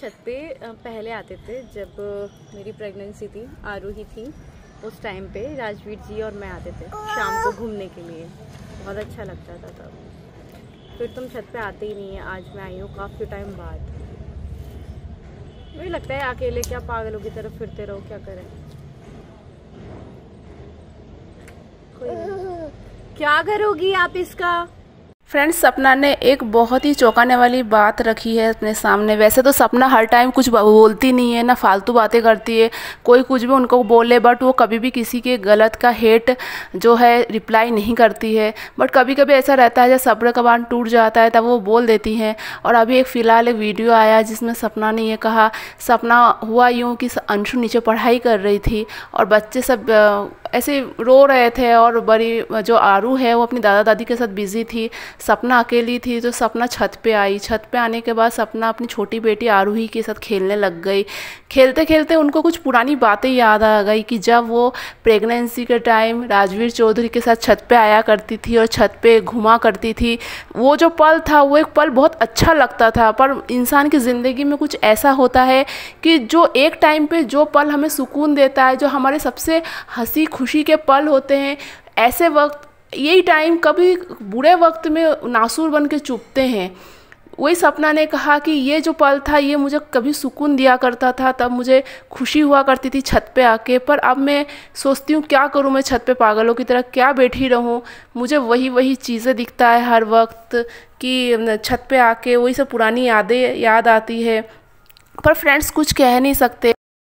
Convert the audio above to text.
छत पे पहले आते थे जब मेरी प्रेगनेंसी थी आरूही थी उस टाइम पे राजवीर जी और मैं आते थे शाम को घूमने के लिए बहुत अच्छा लगता था तब फिर तुम छत पे आते ही नहीं है आज मैं आई हूँ काफ़ी टाइम बाद मुझे लगता है अकेले क्या पागलों की तरफ फिरते रहो क्या करें कोई क्या करोगी आप इसका फ्रेंड्स सपना ने एक बहुत ही चौंकाने वाली बात रखी है अपने सामने वैसे तो सपना हर टाइम कुछ बोलती नहीं है ना फालतू बातें करती है कोई कुछ भी उनको बोले बट वो कभी भी किसी के गलत का हेट जो है रिप्लाई नहीं करती है बट कभी कभी ऐसा रहता है जब सब्र का बांध टूट जाता है तब वो बोल देती हैं और अभी एक फ़िलहाल एक वीडियो आया जिसमें सपना ने यह कहा सपना हुआ यूँ कि अंशु नीचे पढ़ाई कर रही थी और बच्चे सब ऐसे रो रहे थे और बड़ी जो आरू है वो अपनी दादा दादी के साथ बिज़ी थी सपना अकेली थी तो सपना छत पे आई छत पे आने के बाद सपना अपनी छोटी बेटी आरू ही के साथ खेलने लग गई खेलते खेलते उनको कुछ पुरानी बातें याद आ गई कि जब वो प्रेगनेंसी के टाइम राजवीर चौधरी के साथ छत पे आया करती थी और छत पे घुमा करती थी वो जो पल था वो एक पल बहुत अच्छा लगता था पर इंसान की ज़िंदगी में कुछ ऐसा होता है कि जो एक टाइम पर जो पल हमें सुकून देता है जो हमारे सबसे हंसी खुशी के पल होते हैं ऐसे वक्त यही टाइम कभी बुरे वक्त में नासूर बन के चुपते हैं वही सपना ने कहा कि ये जो पल था ये मुझे कभी सुकून दिया करता था तब मुझे खुशी हुआ करती थी छत पे आके पर अब मैं सोचती हूँ क्या करूँ मैं छत पे पागलों की तरह क्या बैठी रहूँ मुझे वही वही चीज़ें दिखता है हर वक्त कि छत पे आके वही सब पुरानी यादें याद आती है पर फ्रेंड्स कुछ कह नहीं सकते